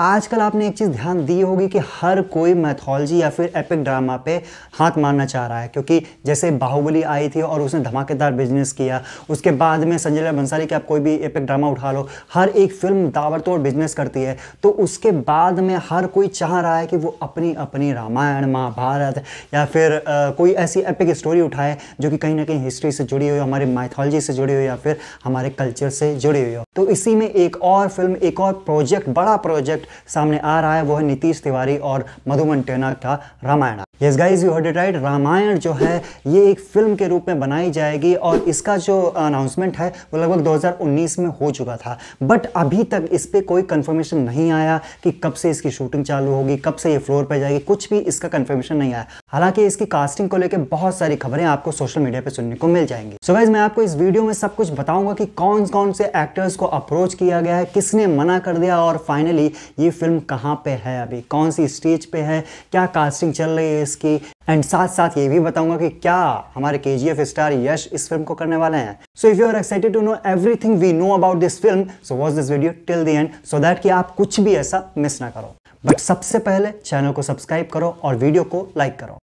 आजकल आपने एक चीज़ ध्यान दी होगी कि हर कोई मैथोलॉजी या फिर एपिक ड्रामा पे हाथ मारना चाह रहा है क्योंकि जैसे बाहुबली आई थी और उसने धमाकेदार बिजनेस किया उसके बाद में संजय लीला बंसाली के आप कोई भी एपिक ड्रामा उठा लो हर एक फिल्म दावरतोड़ बिजनेस करती है तो उसके बाद में हर कोई चाह रहा है कि वो अपनी अपनी रामायण महाभारत या फिर आ, कोई ऐसी एपिक स्टोरी उठाए जो कि कहीं ना कहीं हिस्ट्री से जुड़ी हुई हो हमारी माइथोलॉजी से जुड़ी हुई या फिर हमारे कल्चर से जुड़ी हुई हो तो इसी में एक और फिल्म एक और प्रोजेक्ट बड़ा प्रोजेक्ट सामने आ रहा है वो है नीतीश तिवारी और मधुमन टेना का Ramayana yes guys you heard it right Ramayana जो है ये एक फिल्म के रूप में बनाई जाएगी और इसका जो अनाउंसमेंट है वो लगभग 2019 में हो चुका था बट अभी तक इस पर कोई कन्फर्मेशन नहीं आया कि कब से इसकी शूटिंग चालू होगी कब से ये फ्लोर पर जाएगी कुछ भी इसका कन्फर्मेशन नहीं आया हालांकि इसकी कास्टिंग को लेकर बहुत सारी खबरें आपको सोशल मीडिया पर सुनने को मिल जाएंगी सो so गाइज मैं आपको इस वीडियो में सब कुछ बताऊंगा कि कौन कौन से एक्टर्स को अप्रोच किया गया है किसने मना कर दिया और फाइनली ये फिल्म कहाँ पे है अभी कौन सी स्टेज पे है क्या कास्टिंग चल रही है है की एंड साथ साथ ये भी बताऊंगा कि क्या हमारे के जी एफ स्टार यश इस फिल्म को करने वाले हैं so if you are excited to know everything we know about this film so watch this video till the end so that कि आप कुछ भी ऐसा मिस ना करो बट सबसे पहले चैनल को सब्सक्राइब करो और वीडियो को लाइक करो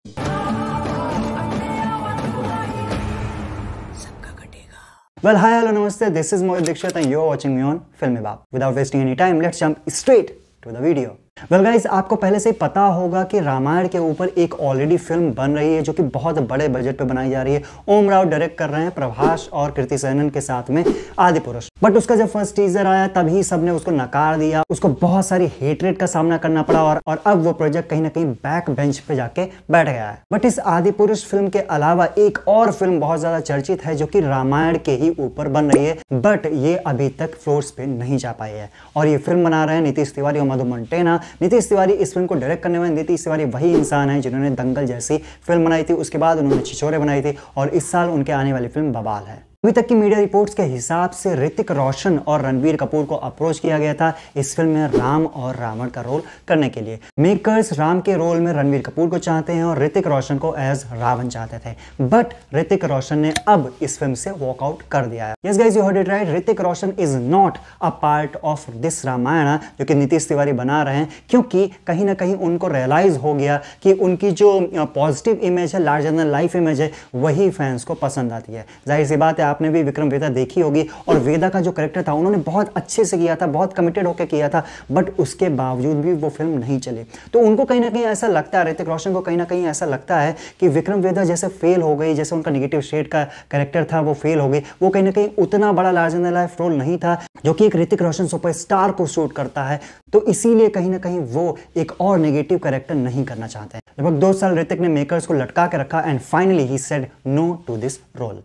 Well, hi, hello, namaste. This is Mohit Dixit and you're watching me on Filmy Bab. Without wasting any time let's jump straight to the video well well guys आपको पहले से पता होगा कि रामायण के ऊपर एक ऑलरेडी फिल्म बन रही है जो कि बहुत बड़े बजट पे बनाई जा रही है ओम राव डायरेक्ट कर रहे हैं प्रभास और कृति सैनन के साथ में आदि पुरुष बट उसका जब फर्स्ट टीजर आया तभी सब ने उसको नकार दिया उसको बहुत सारी हेटरेट का सामना करना पड़ा और, और अब वो प्रोजेक्ट कहीं ना कहीं बैक बेंच पे जाके बैठ गया है बट इस आदि पुरुष फिल्म के अलावा एक और फिल्म बहुत ज्यादा चर्चित है जो की रामायण के ही ऊपर बन रही है बट ये अभी तक फ्लोर्स पे नहीं जा पाई है और ये फिल्म बना रहे हैं नीतीश तिवारी और मधु मंटेना नीतीश तिवारी इस फिल्म को डायरेक्ट करने वाले नीतीश तिवारी वही इंसान है जिन्होंने दंगल जैसी फिल्म बनाई थी उसके बाद उन्होंने छिछोरे बनाई थी और इस साल उनके आने वाली फिल्म बबाल है अभी तक की मीडिया रिपोर्ट्स के हिसाब से ऋतिक रोशन और रणबीर कपूर को अप्रोच किया गया था इस फिल्म में राम और रावण का रोल करने के लिए मेकर्स राम के रोल में रणवीर कपूर को चाहते हैं और ऋतिक रोशन को एज रावण चाहते थे बट ऋतिक रोशन ने अब इस फिल्म से वॉकआउट कर दिया है yes guys you heard it right Hrithik Roshan is not a part of this Ramayana जो कि नीतीश तिवारी बना रहे हैं क्योंकि कहीं ना कहीं उनको रियलाइज हो गया कि उनकी जो पॉजिटिव इमेज है लार्जर देन लाइफ इमेज है वही फैंस को पसंद आती है जाहिर सी बात है आप आपने भी विक्रम वेदा देखी होगी और वेदा का जो करेक्टर था उन्होंने बहुत अच्छे से किया था बहुत कमिटेड होकर किया था बट उसके बावजूद भी वो फिल्म नहीं चले तो उनको कहीं ना कहीं ऐसा लगता है ऋतिक रोशन को कहीं ना कहीं ऐसा लगता है कि विक्रम वेदा जैसे फेल हो गई जैसे उनका निगेटिव शेड का करेक्टर था वो फेल हो गई वो कहीं ना कहीं उतना बड़ा लार्ज एंड लाइफ रोल नहीं था जो कि एक ऋतिक रोशन सुपरस्टार को शूट करता है तो इसीलिए कहीं ना कहीं वो एक और नेगेटिव करेक्टर नहीं करना चाहते लगभग दो साल ऋतिक ने मेकर्स को लटका के रखा and finally he said no to this role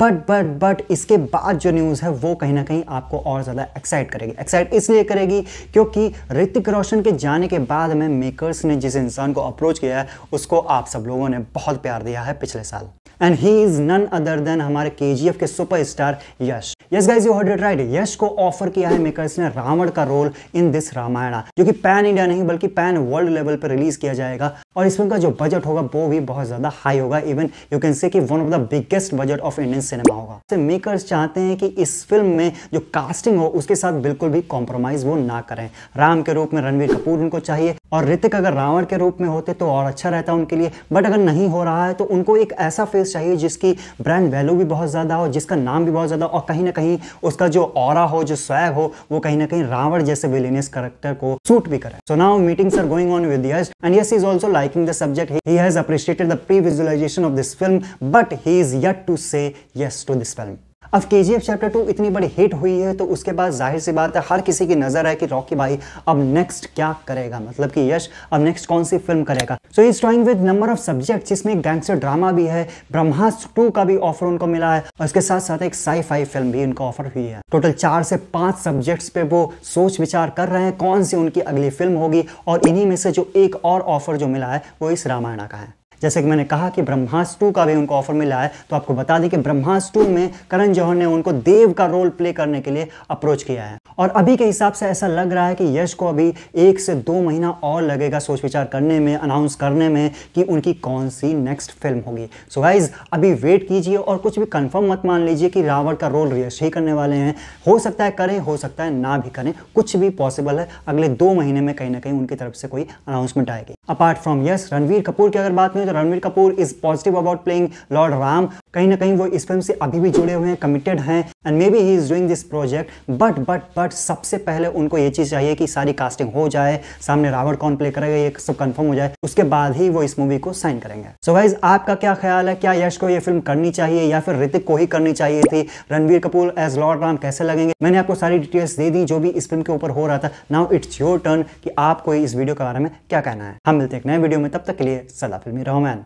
but but but इसके बाद जो न्यूज़ है वो कहीं ना कहीं आपको और ज़्यादा एक्साइट करेगी एक्साइट इसलिए करेगी क्योंकि ऋतिक रोशन के जाने के बाद में मेकर्स ने जिस इंसान को अप्रोच किया है उसको आप सब लोगों ने बहुत प्यार दिया है पिछले साल and he is none other than हमारे के के superstar Yash yes guys you heard it right Yash को ऑफर किया है मेकर्स ने रावण का रोल इन दिस रामायण जो कि पैन इंडिया नहीं बल्कि पैन वर्ल्ड लेवल पर रिलीज किया जाएगा और इस फिल्म का जो बजट होगा वो भी बहुत ज्यादा हाई होगा इवन यू कैन से कि one of the biggest budget of Indian cinema होगा तो मेकर्स चाहते हैं कि इस फिल्म में जो कास्टिंग हो उसके साथ बिल्कुल भी कॉम्प्रोमाइज वो ना करें राम के रूप में रणवीर कपूर उनको चाहिए और ऋतिक अगर रावण के रूप में होते तो और अच्छा रहता उनके लिए बट अगर नहीं हो रहा है तो उनको एक ऐसा फेस चाहिए जिसकी ब्रांड वैल्यू भी बहुत ज़्यादा हो जिसका नाम भी बहुत ज़्यादा और कहीं ना कहीं उसका जो और हो जो स्वैग हो वो कहीं ना कहीं रावण जैसे विलेनियस करेक्टर को सूट भी करे so now meetings are going on with Yash and Yash is also liking the subject he has appreciated the pre visualisation of this film but he is yet to say yes to this film अब के जी F chapter two इतनी बड़ी hit हुई है तो उसके बाद जाहिर सी बात है हर किसी की नज़र है कि रॉकी भाई अब नेक्स्ट क्या करेगा मतलब कि यश अब नेक्स्ट कौन सी फिल्म करेगा so is drawing with number of subject जिसमें गैंगस्टर ड्रामा भी है ब्रह्मास्त्र टू का भी ऑफर उनको मिला है और उसके साथ साथ एक साई फाई फिल्म भी उनको ऑफर हुई है टोटल चार से पांच सब्जेक्ट्स पे वो सोच विचार कर रहे हैं कौन सी उनकी अगली फिल्म होगी और इन्हीं में से जो एक और ऑफर जो मिला है वो इस रामायण का है जैसे कि मैंने कहा कि ब्रह्मास टू का भी उनको ऑफर मिला है तो आपको बता दें कि ब्रह्मास टू में करण जौहर ने उनको देव का रोल प्ले करने के लिए अप्रोच किया है और अभी के हिसाब से ऐसा लग रहा है कि यश को अभी एक से दो महीना और लगेगा सोच विचार करने में अनाउंस करने में कि उनकी कौन सी नेक्स्ट फिल्म होगी सो so गाइज अभी वेट कीजिए और कुछ भी कंफर्म मत मान लीजिए कि रावण का रोल यश ही करने वाले हैं हो सकता है करें हो सकता है ना भी करें कुछ भी पॉसिबल है अगले दो महीने में कहीं ना कहीं उनकी तरफ से कोई अनाउंसमेंट आएगी अपार्ट फ्रॉम यस रणवीर कपूर की अगर बात करें तो Ranbir Kapoor is positive about playing Lord Ram कहीं ना कहीं वो इस फिल्म से अभी भी जुड़े हुए हैं कमिटेड हैं and maybe he is doing this project but but but सबसे पहले उनको ये चीज़ चाहिए कि सारी कास्टिंग हो जाए सामने रावण कौन प्ले करेगा ये सब कंफर्म हो जाए उसके बाद ही वो इस मूवी को साइन करेंगे सो so वाइज आपका क्या ख्याल है क्या यश को ये फिल्म करनी चाहिए या फिर ऋतिक को ही करनी चाहिए थी रणवीर कपूर एज लॉर्ड राम कैसे लगेंगे मैंने आपको सारी डिटेल्स दे दी जो भी इस फिल्म के ऊपर हो रहा था नाउ इट्स योर टर्न कि आपको इस वीडियो के बारे में क्या कहना है हम मिलते हैं नए वीडियो में तब तक के लिए सदा फिल्मी रहो